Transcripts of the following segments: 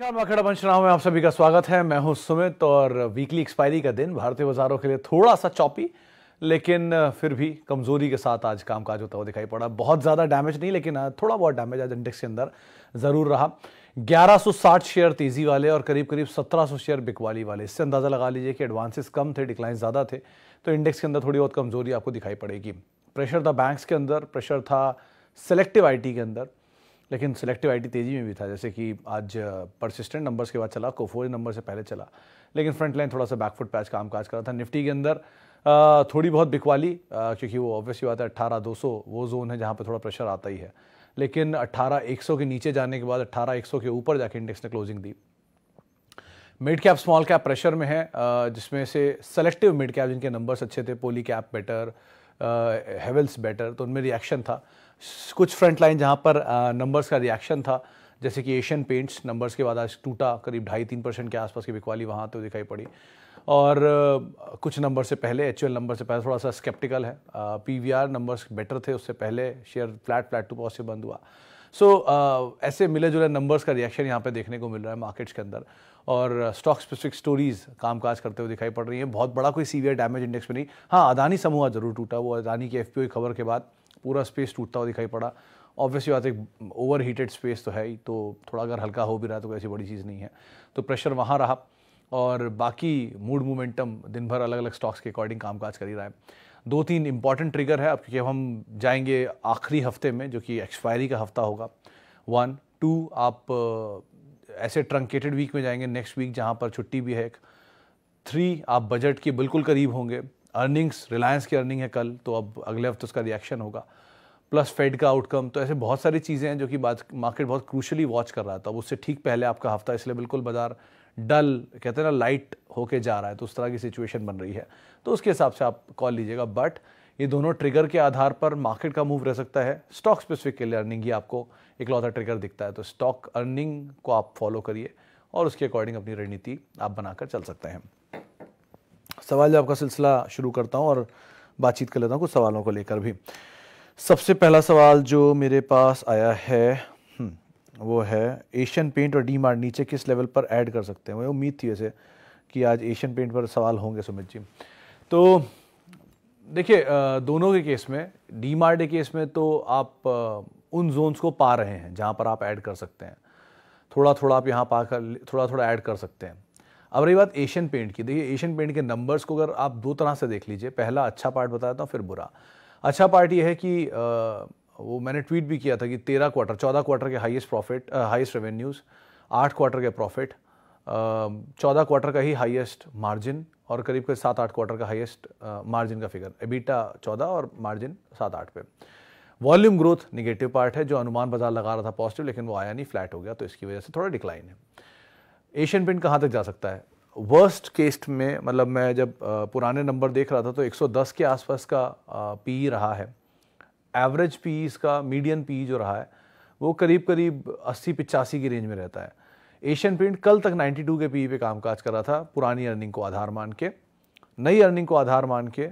नमस्कार माखड़ा पंचनाव में आप सभी का स्वागत है मैं हूं सुमित और वीकली एक्सपायरी का दिन भारतीय बाजारों के लिए थोड़ा सा चौपी लेकिन फिर भी कमजोरी के साथ आज कामकाज होता हुआ दिखाई पड़ा बहुत ज़्यादा डैमेज नहीं लेकिन थोड़ा बहुत डैमेज आज इंडेक्स के अंदर ज़रूर रहा 1160 शेयर तेज़ी वाले और करीब करीब 1700 शेयर बिकवाली वाले इससे अंदाज़ा लगा लीजिए कि एडवांसेस कम थे डिक्लाइन ज़्यादा थे तो इंडेक्स के अंदर थोड़ी बहुत कमज़ोरी आपको दिखाई पड़ेगी प्रेशर था बैंक्स के अंदर प्रेशर था सेलेक्टिव आईटी के अंदर लेकिन सिलेक्टिव आईटी तेज़ी में भी था जैसे कि आज परसिस्टेंट नंबर्स के बाद चला कोफोरी नंबर से पहले चला लेकिन फ्रंट लाइन थोड़ा सा बैकफुट पैच काम काज कर रहा था निफ्टी के अंदर थोड़ी बहुत बिकवाली क्योंकि वो ऑब्वियसली बात है अट्ठारह दो सौ वो जोन है जहाँ पर थोड़ा प्रेशर आता ही है लेकिन अट्ठारह एक सौ के नीचे जाने के बाद अट्ठारह एक सौ के ऊपर जाके इंडेक्स ने क्लोजिंग दी mid cap small cap pressure में है जिसमें से सेलेक्टिव मिड कैप जिनके नंबर्स अच्छे थे Polycab better Havells better तो उनमें रिएक्शन था कुछ फ्रंट लाइन जहाँ पर नंबर्स का रिएक्शन था जैसे कि एशियन पेंट्स नंबर्स के बाद आज टूटा करीब ढाई तीन परसेंट के आसपास की बिकवाली वहाँ तो दिखाई पड़ी और कुछ नंबर से पहले एच नंबर से पहले थोड़ा सा स्केप्टिकल है P V R numbers better थे उससे पहले share flat flat to positive बंद हुआ सो so, ऐसे मिले जुले नंबर्स का रिएक्शन यहाँ पे देखने को मिल रहा है मार्केट्स के अंदर और स्टॉक स्पेसिफिक स्टोरीज कामकाज करते हुए दिखाई पड़ रही हैं बहुत बड़ा कोई सीवियर डैमेज इंडेक्स में नहीं हाँ अदानी समूह ज़रूर टूटा वो अदानी के एफ e खबर के बाद पूरा स्पेस टूटता हुआ दिखाई पड़ा ऑब्वियसली बात एक ओवर हीटेड स्पेस तो है ही तो थोड़ा अगर हल्का हो भी रहा है तो कोई ऐसी बड़ी चीज़ नहीं है तो प्रेशर वहाँ रहा और बाकी मूड मोमेंटम दिन भर अलग अलग स्टॉक्स के अकॉर्डिंग कामकाज कर ही रहा है दो तीन इंपॉर्टेंट ट्रिगर है अब क्योंकि अब हम जाएंगे आखिरी हफ्ते में जो कि एक्सपायरी का हफ्ता होगा वन टू आप ऐसे ट्रंकेटेड वीक में जाएंगे नेक्स्ट वीक जहाँ पर छुट्टी भी है एक थ्री आप बजट के बिल्कुल करीब होंगे अर्निंग्स रिलायंस की अर्निंग है कल तो अब अगले हफ्ते उसका रिएक्शन होगा प्लस फेड का आउटकम तो ऐसे बहुत सारी चीज़ें हैं जो कि बात मार्केट बहुत क्रूशली वॉच कर रहा था अब उससे ठीक पहले आपका हफ्ता इसलिए बिल्कुल बाजार डल कहते हैं ना लाइट होके जा रहा है तो उस तरह की सिचुएशन बन रही है तो उसके हिसाब से आप कॉल लीजिएगा बट ये दोनों ट्रिगर के आधार पर मार्केट का मूव रह सकता है स्टॉक स्पेसिफिक के लिए अर्निंग ही आपको इकलौता ट्रिगर दिखता है तो स्टॉक अर्निंग को आप फॉलो करिए और उसके अकॉर्डिंग अपनी रणनीति आप बनाकर चल सकते हैं सवाल जब आपका सिलसिला शुरू करता हूँ और बातचीत कर लेता हूँ कुछ सवालों को लेकर भी सबसे पहला सवाल जो मेरे पास आया है हम्म, वो है एशियन पेंट और डी मार्ट नीचे किस लेवल पर ऐड कर सकते हैं मुझे उम्मीद थी ऐसे कि आज एशियन पेंट पर सवाल होंगे सुमित जी तो देखिए दोनों के केस में डी मार्ट के केस में तो आप उन जोन्स को पा रहे हैं जहाँ पर आप ऐड कर सकते हैं थोड़ा थोड़ा आप यहाँ पा कर थोड़ा थोड़ा ऐड कर सकते हैं अब रही बात एशियन पेंट की देखिए एशियन पेंट के नंबर्स को अगर आप दो तरह से देख लीजिए पहला अच्छा पार्ट बताता हूँ फिर बुरा अच्छा पार्ट ये है कि वो मैंने ट्वीट भी किया था कि तेरह क्वार्टर चौदह क्वार्टर के हाइस्ट प्रॉफिट हाइस्ट रेवेन्यूज़ आठ क्वार्टर के प्रॉफिट चौदह क्वार्टर का ही हाइएस्ट मार्जिन और करीब करीब सात आठ क्वार्टर का हाईएस्ट मार्जिन का फिगर एबिटा चौदह और मार्जिन सात आठ पे वॉल्यूम ग्रोथ निगेटिव पार्ट है जो अनुमान बाजार लगा रहा था पॉजिटिव लेकिन वो आया नहीं फ्लैट हो गया तो इसकी वजह से थोड़ा डिक्लाइन है एशियन पेंट कहाँ तक जा सकता है वर्स्ट केस्ट में मतलब मैं जब पुराने नंबर देख रहा था तो 110 के आसपास का पी रहा है एवरेज पी इसका मीडियम पी जो रहा है वो करीब करीब अस्सी पिचासी की रेंज में रहता है एशियन पेंट कल तक 92 के पी पे कामकाज कर रहा था पुरानी अर्निंग को आधार मान के नई अर्निंग को आधार मान के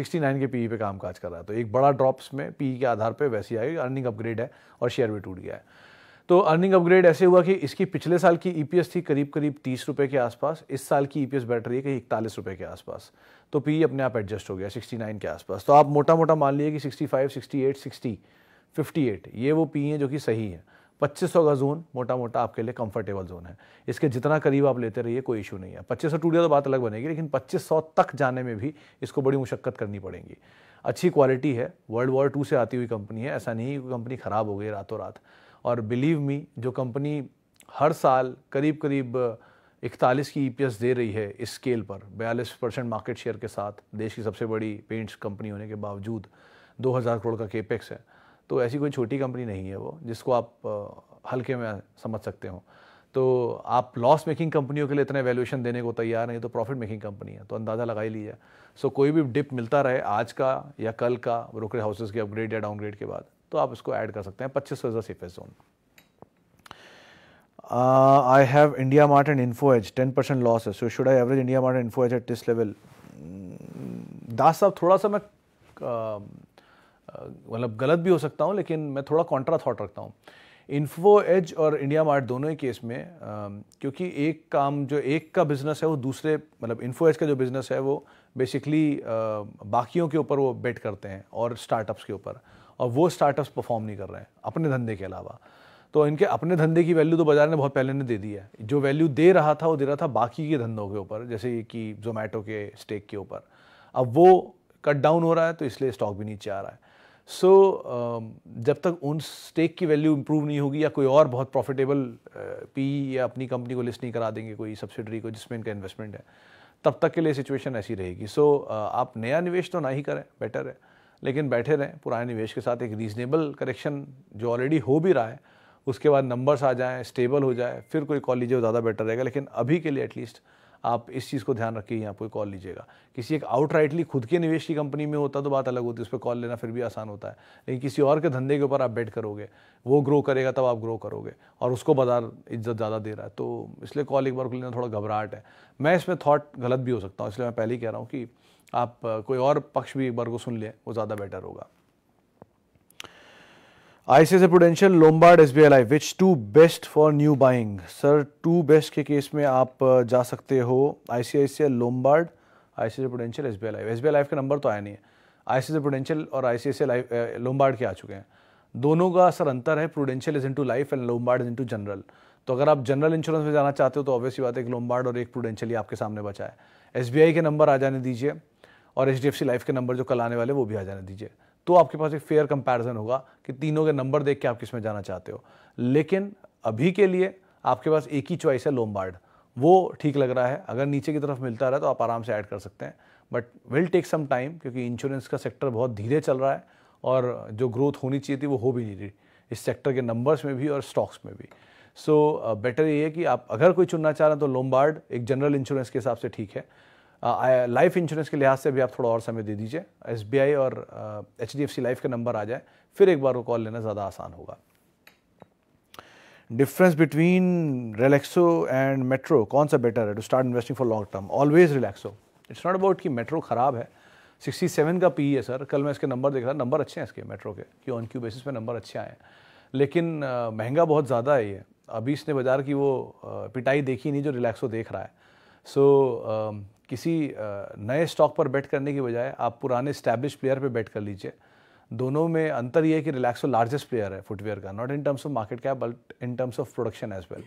69 के पी पे कामकाज कर रहा है तो एक बड़ा ड्रॉप्स में पी के आधार पे वैसी आई अर्निंग अपग्रेड है और शेयर भी टूट गया है तो अर्निंग अपग्रेड ऐसे हुआ कि इसकी पिछले साल की ईपीएस e थी करीब करीब तीस रुपये के आसपास इस साल की ईपीएस e बैठ रही है कहीं इकतालीस रुपये के आसपास तो पी e अपने आप एडजस्ट हो गया सिक्सटी नाइन के आसपास तो आप मोटा मोटा मान लिए कि sixty five sixty eight sixty fifty eight ये वो पी है जो कि सही है पच्चीस सौ का जोन मोटा मोटा आपके लिए कंफर्टेबल जोन है इसके जितना करीब आप लेते रहिए कोई इशू नहीं है पच्चीस सौ टूटिया तो बात अलग बनेगी लेकिन पच्चीस सौ तक जाने में भी इसको बड़ी मुशक्क़त करनी पड़ेगी अच्छी क्वालिटी है वर्ल्ड वॉर टू से आती हुई कंपनी है ऐसा नहीं कि कंपनी ख़राब हो गई रातों रात और बिलीव मी जो कंपनी हर साल करीब करीब uh, इकतालीस की ईपीएस e दे रही है इस स्केल पर बयालीस परसेंट मार्केट शेयर के साथ देश की सबसे बड़ी पेंट्स कंपनी होने के बावजूद 2000 करोड़ का केपेक्स है तो ऐसी कोई छोटी कंपनी नहीं है वो जिसको आप uh, हल्के में समझ सकते हो तो आप लॉस मेकिंग कंपनियों के लिए इतना वैल्यूएशन देने को तैयार नहीं तो प्रॉफिट मेकिंग कंपनी है तो अंदाज़ा लगा ही लीजिए सो कोई भी डिप मिलता रहे आज का या कल का ब्रोकरेज हाउसेज के अपग्रेड या डाउनग्रेड के बाद तो आप इसको ऐड कर सकते हैं पच्चीस सौ is the safest zone I have India mart and info edge ten percent loss है so should I average India mart and info edge at this level Das साहब थोड़ा सा मैं um, uh, मतलब गलत भी हो सकता हूँ लेकिन मैं थोड़ा कॉन्ट्रा थाट रखता हूँ इन्फो एज और इंडिया मार्ट दोनों ही केस में uh, क्योंकि एक काम जो एक का बिज़नेस है वो दूसरे मतलब इन्फो एज का जो बिज़नेस है वो बेसिकली uh, बाकियों के ऊपर वो बेट करते हैं और स्टार्टअप्स के ऊपर और वो स्टार्टअप्स परफॉर्म नहीं कर रहे हैं अपने धंधे के अलावा तो इनके अपने धंधे की वैल्यू तो बाजार ने बहुत पहले ने दे दी है जो वैल्यू दे रहा था वो दे रहा था बाकी के धंधों के ऊपर जैसे कि जोमेटो के स्टेक के ऊपर अब वो कट डाउन हो रहा है तो इसलिए स्टॉक भी नीचे आ रहा है सो so, um, जब तक उन स्टेक की वैल्यू इंप्रूव नहीं होगी या कोई और बहुत प्रॉफिटेबल पी uh, या अपनी कंपनी को लिस्ट नहीं करा देंगे कोई सब्सिडरी को जिसमें इनका इन्वेस्टमेंट है तब तक के लिए सिचुएशन ऐसी रहेगी सो so, uh, आप नया निवेश तो ना ही करें बेटर है लेकिन बैठे रहें पुराने निवेश के साथ एक रीज़नेबल करेक्शन जो ऑलरेडी हो भी रहा है उसके बाद नंबर्स आ जाएँ स्टेबल हो जाए फिर कोई कॉल लीजिए ज़्यादा बेटर रहेगा लेकिन अभी के लिए एटलीस्ट आप इस चीज़ को ध्यान रखिए यहाँ कोई कॉल लीजिएगा किसी एक आउटराइटली खुद के निवेश की कंपनी में होता तो बात अलग होती है उस पर कॉल लेना फिर भी आसान होता है लेकिन किसी और के धंधे के ऊपर आप बेट करोगे वो ग्रो करेगा तब आप ग्रो करोगे और उसको बाजार इज्जत ज़्यादा दे रहा है तो इसलिए कॉल एक बार को लेना थोड़ा घबराहट है मैं इसमें थाट गलत भी हो सकता हूँ इसलिए मैं पहले ही कह रहा हूँ कि आप कोई और पक्ष भी एक बार को सुन लें वो ज़्यादा बेटर होगा ICICI prudential Lombard S B L I which two best for new buying sir two best के केस में आप जा सकते हो I C I C I Lombard I C prudential S B L I S B L I का number तो आया नहीं है आई सी प्रोडेंशियल और आई सी आई लाइफ लोम्बार्ड के आ चुके हैं दोनों का सर अंतर है prudential is into life and Lombard is into general तो अगर आप जनरल इंश्योरेंस में जाना चाहते हो तो ऑब्वियसली बात है एक लोम्बार्ड और एक प्रोडेंशियल ही आपके सामने बचा है एस के नंबर आ जाने दीजिए और एच डी लाइफ के नंबर जो कल आने वाले वो भी आ जाने दीजिए तो आपके पास एक फेयर कंपैरिजन होगा कि तीनों के नंबर देख के आप किस में जाना चाहते हो लेकिन अभी के लिए आपके पास एक ही चॉइस है लोमबार्ड वो ठीक लग रहा है अगर नीचे की तरफ मिलता रहा तो आप आराम से ऐड कर सकते हैं but will take some time क्योंकि इंश्योरेंस का सेक्टर बहुत धीरे चल रहा है और जो ग्रोथ होनी चाहिए थी वो हो भी नहीं रही इस सेक्टर के नंबर्स में भी और स्टॉक्स में भी सो बेटर uh, ये है कि आप अगर कोई चुनना चाह रहे हैं तो लोमबार्ड एक जनरल इंश्योरेंस के हिसाब से ठीक है लाइफ uh, इंश्योरेंस के लिहाज से भी आप थोड़ा और समय दे दीजिए एस और H D F C life का नंबर आ जाए फिर एक बार वो कॉल लेना ज़्यादा आसान होगा difference between Relaxo and Metro कौन सा बेटर है to start investing for long term always Relaxo it's not about कि मेट्रो ख़राब है 67 का पी है सर कल मैं इसके नंबर देख रहा नंबर अच्छे हैं इसके मेट्रो के कि ऑन क्यू बेसिस पे नंबर अच्छे आए हैं लेकिन आ, uh, महंगा बहुत ज़्यादा है ये अभी इसने बाज़ार की वो आ, uh, पिटाई देखी नहीं जो रिलैक्सो देख रहा है सो so, um, किसी नए स्टॉक पर बेट करने की बजाय आप पुराने स्टैब्लिश प्लेयर पर बेट कर लीजिए दोनों में अंतर यह है कि रिलैक्सो लार्जेस्ट प्लेयर है फुटवेयर का not in terms of market cap but in terms of production as well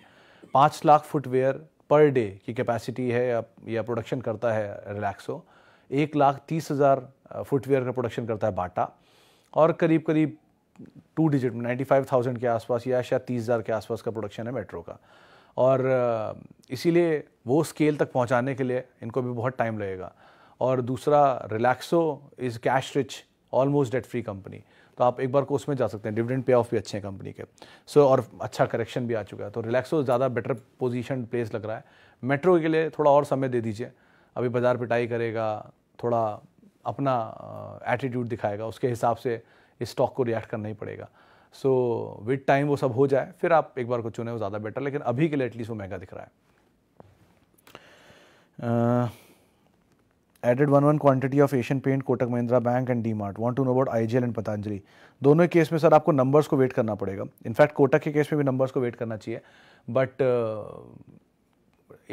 पाँच लाख फुटवेयर पर डे की कैपेसिटी है या, या प्रोडक्शन करता है रिलैक्सो एक लाख तीस हज़ार फुटवेयर का प्रोडक्शन करता है बाटा और करीब करीब टू डिजिट में नाइन्टी फाइव थाउजेंड के आसपास या शायद तीस हज़ार के आसपास का प्रोडक्शन है मेट्रो का और इसीलिए वो स्केल तक पहुंचाने के लिए इनको भी बहुत टाइम लगेगा और दूसरा Relaxo is cash rich almost debt free company तो आप एक बार कोर्स में जा सकते हैं डिविडेंड पे ऑफ भी अच्छे हैं कंपनी के सो so, और अच्छा करेक्शन भी आ चुका है तो रिलैक्सो ज़्यादा बेटर पोजिशन प्लेस लग रहा है मेट्रो के लिए थोड़ा और समय दे दीजिए अभी बाजार पिटाई करेगा थोड़ा अपना एटीट्यूड दिखाएगा उसके हिसाब से इस स्टॉक को रिएक्ट करना ही पड़ेगा सो विद टाइम वो सब हो जाए फिर आप एक बार को चुने वो ज़्यादा बेटर लेकिन अभी के लिए एटलीस्ट वो महंगा दिख रहा है added one one quantity of Asian paint Kotak Mahindra bank and D mart want to know about I G L and Patanjali दोनों केस में सर आपको नंबर्स को वेट करना पड़ेगा इनफैक्ट कोटक के केस में भी नंबर्स को वेट करना चाहिए बट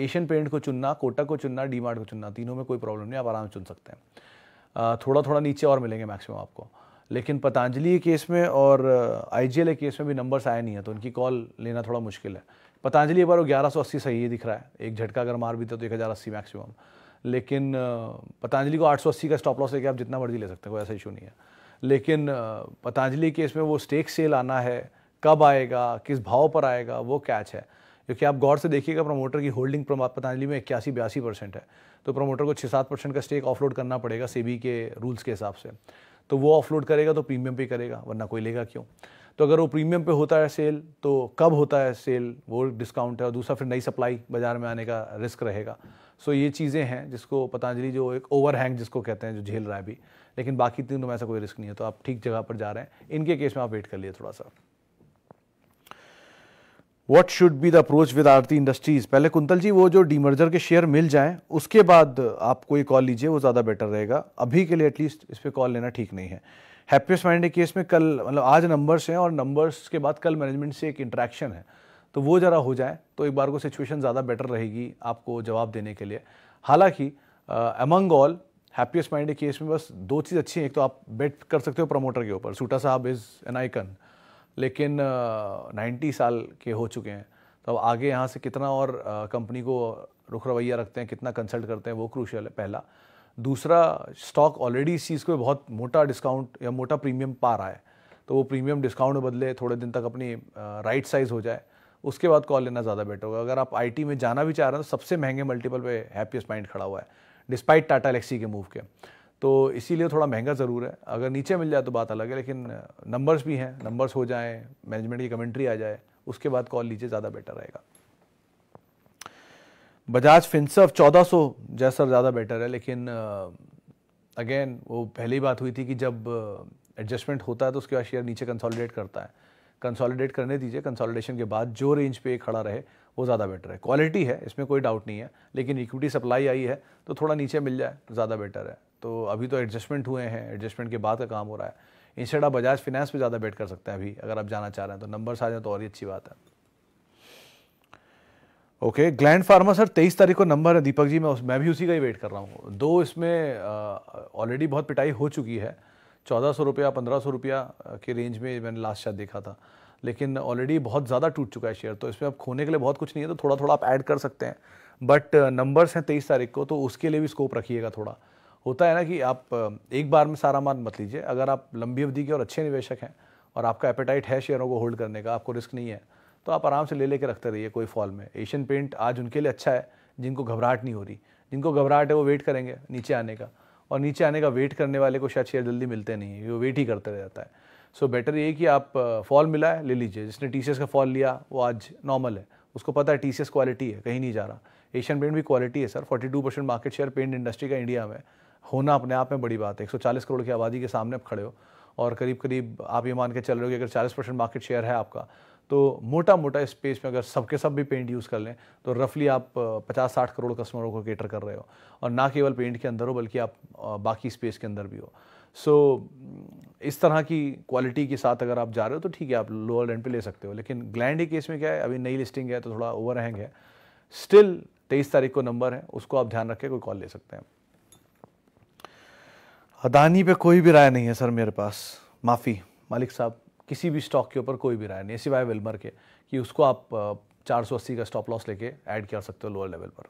एशियन पेंट को चुनना कोटक को चुनना डी मार्ट को चुनना तीनों में कोई प्रॉब्लम नहीं आप आराम से चुन सकते हैं uh, थोड़ा थोड़ा नीचे और मिलेंगे मैक्सिमम आपको लेकिन पतंजलि केस में और आई जी केस में भी नंबर्स आए नहीं है तो उनकी कॉल लेना थोड़ा मुश्किल है पतंजलि एक बार वो ग्यारह सौ अस्सी सही दिख रहा है एक झटका अगर मार भी तो एक हज़ार अस्सी मैक्सिमम लेकिन पतंजलि को आठ सौ अस्सी का स्टॉप लॉस लेके आप जितना मर्जी ले सकते हो ऐसा इशू नहीं है लेकिन पतंजलि केस में वो स्टेक सेल आना है कब आएगा किस भाव पर आएगा वो कैच है क्योंकि आप गौर से देखिएगा प्रमोटर की होल्डिंग पतंजलि में इक्यासी बयासी परसेंट है तो प्रमोटर को छः सात परसेंट का स्टेक ऑफलोड करना पड़ेगा सेबी के रूल्स के हिसाब से तो वो ऑफलोड करेगा तो प्रीमियम पे करेगा वरना कोई लेगा क्यों तो अगर वो प्रीमियम पे होता है सेल तो कब होता है सेल वो डिस्काउंट है और दूसरा फिर नई सप्लाई बाज़ार में आने का रिस्क रहेगा सो ये चीज़ें हैं जिसको पतंजलि जो एक ओवरहैंग जिसको कहते हैं जो झेल रहा है अभी लेकिन बाकी तीनों में ऐसा कोई रिस्क नहीं है तो आप ठीक जगह पर जा रहे हैं इनके केस में आप वेट कर लिए थोड़ा सा what should be the approach with Aarti industries पहले कुंतल जी वो जो डीमर्जर के शेयर मिल जाएं उसके बाद आप कोई कॉल लीजिए वो ज़्यादा बेटर रहेगा अभी के लिए एटलीस्ट इस पर कॉल लेना ठीक नहीं है हैप्पीस्ट माइंड केस में कल मतलब आज नंबर्स हैं और नंबर्स के बाद कल मैनेजमेंट से एक इंट्रैक्शन है तो वो ज़रा हो जाए तो एक बार को सिचुएशन ज़्यादा बेटर रहेगी आपको जवाब देने के लिए हालांकि among all happiest mind case में बस दो चीज़ अच्छी हैं एक तो आप बेट कर सकते हो प्रमोटर के ऊपर सूटा साहब इज़ एन आइकन लेकिन नाइन्टी साल के हो चुके हैं तो अब आगे यहाँ से कितना और कंपनी को रुख रवैया रखते हैं कितना कंसल्ट करते हैं वो क्रूशल है पहला दूसरा स्टॉक ऑलरेडी इस चीज़ को बहुत मोटा डिस्काउंट या मोटा प्रीमियम पा रहा है तो वो प्रीमियम डिस्काउंट बदले थोड़े दिन तक अपनी राइट साइज़ हो जाए उसके बाद कॉल लेना ज़्यादा बेटर होगा अगर आप आईटी में जाना भी चाह रहे हैं तो सबसे महंगे मल्टीपल पे हैप्पीस्ट माइंड खड़ा हुआ है डिस्पाइट टाटा एलेक्सी के मूव के तो इसीलिए थोड़ा महंगा ज़रूर है अगर नीचे मिल जाए तो बात अलग है लेकिन नंबर्स भी हैं नंबर्स हो जाएँ मैनेजमेंट की कमेंट्री आ जाए उसके बाद कॉल लीजिए ज़्यादा बेटर रहेगा बजाज फिंसफ सौ जैसा ज़्यादा बेटर है लेकिन अगेन वो पहली बात हुई थी कि जब एडजस्टमेंट होता है तो उसके बाद शेयर नीचे कंसोलिडेट करता है कंसोलिडेट करने दीजिए कंसोलिडेशन के बाद जो रेंज पे खड़ा रहे वो ज़्यादा बेटर है क्वालिटी है इसमें कोई डाउट नहीं है लेकिन इक्विटी सप्लाई आई है तो थोड़ा नीचे मिल जाए तो ज़्यादा बेटर है तो अभी तो एडजस्टमेंट हुए हैं एडजस्टमेंट के बाद का काम हो रहा है इंस्टेड आप बजाज फिनेंस पे ज़्यादा बेट कर सकते हैं अभी अगर आप जाना चाह रहे हैं तो नंबर्स आ जाए तो और ही अच्छी बात है ओके ग्लैंड फार्मा सर तेईस तारीख को नंबर है दीपक जी मैं उस मैं भी उसी का ही वेट कर रहा हूँ दो इसमें ऑलरेडी बहुत पिटाई हो चुकी है चौदह सौ रुपया पंद्रह सौ रुपया के रेंज में मैंने लास्ट शायद देखा था लेकिन ऑलरेडी बहुत ज़्यादा टूट चुका है शेयर तो इसमें अब खोने के लिए बहुत कुछ नहीं है तो थोड़ा थोड़ा आप ऐड कर सकते हैं बट नंबर्स हैं तेईस तारीख को तो उसके लिए भी स्कोप रखिएगा थोड़ा होता है ना कि आप एक बार में सारा मान मत लीजिए अगर आप लंबी अवधि के और अच्छे निवेशक हैं और आपका एपेटाइट है शेयरों को होल्ड करने का आपको रिस्क नहीं है तो आप आराम से ले लेके रखते रहिए कोई फॉल में एशियन पेंट आज उनके लिए अच्छा है जिनको घबराहट नहीं हो रही जिनको घबराहट है वो वेट करेंगे नीचे आने का और नीचे आने का वेट करने वाले को शायद शेयर जल्दी मिलते नहीं है वो वेट ही करते रह जाता है सो बेटर ये कि आप फॉल मिला है ले लीजिए जिसने टी का फॉल लिया वो आज नॉर्मल है उसको पता है टी क्वालिटी है कहीं नहीं जा रहा एशियन पेंट भी क्वालिटी है sir forty percent market share paint industry का इंडिया में होना अपने आप में बड़ी बात है 140 करोड़ की आबादी के सामने आप खड़े हो और करीब करीब आप ये मान के चल रहे हो कि अगर 40 परसेंट मार्केट शेयर है आपका तो मोटा मोटा स्पेस में अगर सबके सब भी पेंट यूज़ कर लें तो रफली आप 50-60 करोड़ कस्टमरों को केटर कर रहे हो और ना केवल पेंट के अंदर हो बल्कि आप बाकी स्पेस के अंदर भी हो सो so, इस तरह की क्वालिटी के साथ अगर आप जा रहे हो तो ठीक है आप लोअर रेंट पे ले सकते हो लेकिन ग्लैंड ही केस में क्या है अभी नई लिस्टिंग है तो थोड़ा ओवर हैंग है स्टिल तेईस तारीख को नंबर है उसको आप ध्यान रखें कोई कॉल ले सकते हैं अदानी पे कोई भी राय नहीं है सर मेरे पास माफ़ी मालिक साहब किसी भी स्टॉक के ऊपर कोई भी राय नहीं सिवाय विल्मर के कि उसको आप चार अस्सी का स्टॉप लॉस लेके ऐड कर सकते हो लोअर लेवल पर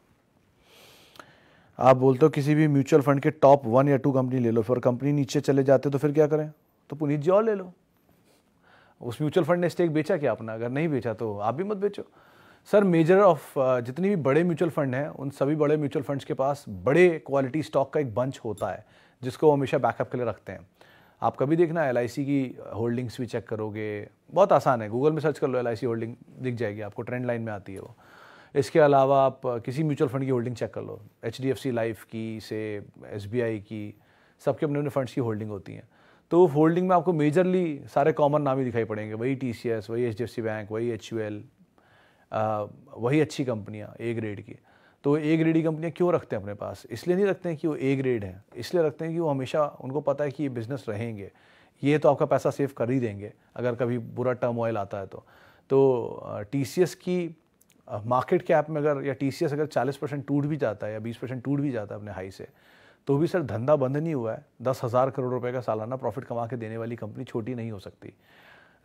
आप बोलते हो किसी भी म्यूचुअल फंड के टॉप वन या टू कंपनी ले लो फिर कंपनी नीचे चले जाते तो फिर क्या करें तो पुनीत जी और ले लो उस म्यूचुअल फंड ने स्टेक बेचा क्या अपना अगर नहीं बेचा तो आप भी मत बेचो सर मेजर ऑफ जितनी भी बड़े म्यूचुअल फंड हैं उन सभी बड़े म्यूचुअल फंड्स के पास बड़े क्वालिटी स्टॉक का एक बंच होता है जिसको वो हमेशा बैकअप के लिए रखते हैं आप कभी देखना एल की होल्डिंग्स भी चेक करोगे बहुत आसान है गूगल में सर्च कर लो एल होल्डिंग दिख जाएगी आपको ट्रेंड लाइन में आती है वो इसके अलावा आप किसी म्यूचुअल फंड की होल्डिंग चेक कर लो H D F C life की से एस बी आई की सबके अपने अपने फंड्स की होल्डिंग होती हैं तो होल्डिंग में आपको मेजरली सारे कॉमन नाम ही दिखाई पड़ेंगे वही टी सी एस वही H D F C bank वही एच यू एल वही अच्छी कंपनियाँ ए ग्रेड की तो ए ग्रेड कंपनियाँ क्यों रखते हैं अपने पास इसलिए नहीं रखते हैं कि वो ए ग्रेड है इसलिए रखते हैं कि वो हमेशा उनको पता है कि ये बिज़नेस रहेंगे ये तो आपका पैसा सेव कर ही देंगे अगर कभी बुरा टर्म ऑयल आता है तो तो टी की मार्केट कैप में अगर या टी अगर 40 परसेंट टूट भी जाता है या 20 परसेंट टूट भी जाता है अपने हाई से तो भी सर धंधा बंद नहीं हुआ है दस हज़ार करोड़ रुपए का सालाना प्रॉफिट कमा के देने वाली कंपनी छोटी नहीं हो सकती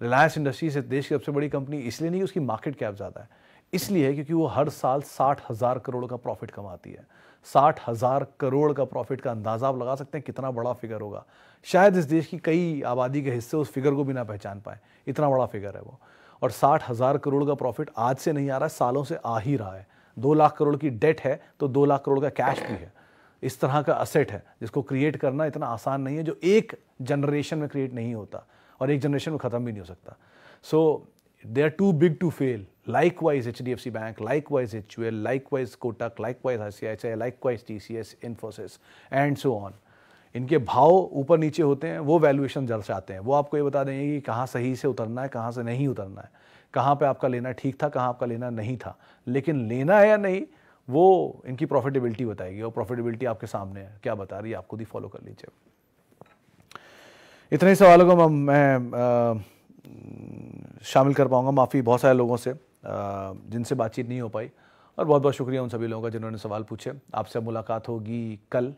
रिलायंस इंडस्ट्रीज देश की सबसे बड़ी कंपनी इसलिए नहीं उसकी मार्केट कैप ज़्यादा है इसलिए है क्योंकि वो हर साल साठ हज़ार करोड़ का प्रॉफिट कमाती है साठ हज़ार करोड़ का प्रॉफिट का अंदाज़ा आप लगा सकते हैं कितना बड़ा फिगर होगा शायद इस देश की कई आबादी के हिस्से उस फिगर को भी ना पहचान पाए इतना बड़ा फिगर है वो और साठ हज़ार करोड़ का प्रॉफिट आज से नहीं आ रहा है सालों से आ ही रहा है दो लाख करोड़ की डेट है तो दो लाख करोड़ का कैश भी है इस तरह का असेट है जिसको क्रिएट करना इतना आसान नहीं है जो एक जनरेशन में क्रिएट नहीं होता और एक जनरेशन में ख़त्म भी नहीं हो सकता सो so, they are too big to fail. Likewise, HDFC Bank, likewise HUL, likewise Kotak, likewise ICICI, likewise TCS, Infosys, and so on. इनके भाव ऊपर नीचे होते हैं वो वैल्यूएशन दर्शाते हैं वो आपको ये बता देंगे कि कहाँ सही से उतरना है कहाँ से नहीं उतरना है कहाँ पे आपका लेना ठीक था कहाँ आपका लेना नहीं था लेकिन लेना है या नहीं वो इनकी प्रॉफिटेबिलिटी बताएगी और प्रॉफिटेबिलिटी आपके सामने है क्या बता रही है आप खुद ही फॉलो कर लीजिए इतने सवालों को मैं आ, शामिल कर पाऊँगा माफ़ी बहुत सारे लोगों से जिनसे बातचीत नहीं हो पाई और बहुत बहुत शुक्रिया उन सभी लोगों का जिन्होंने सवाल पूछे आपसे मुलाकात होगी कल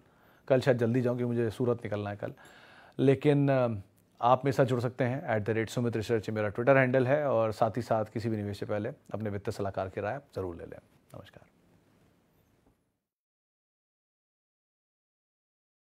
कल शायद जल्दी जाऊँ क्योंकि मुझे सूरत निकलना है कल लेकिन आप मेरे साथ जुड़ सकते हैं at the rate Sumit research मेरा ट्विटर हैंडल है और साथ ही साथ किसी भी निवेश से पहले अपने वित्त सलाहकार की राय ज़रूर ले लें नमस्कार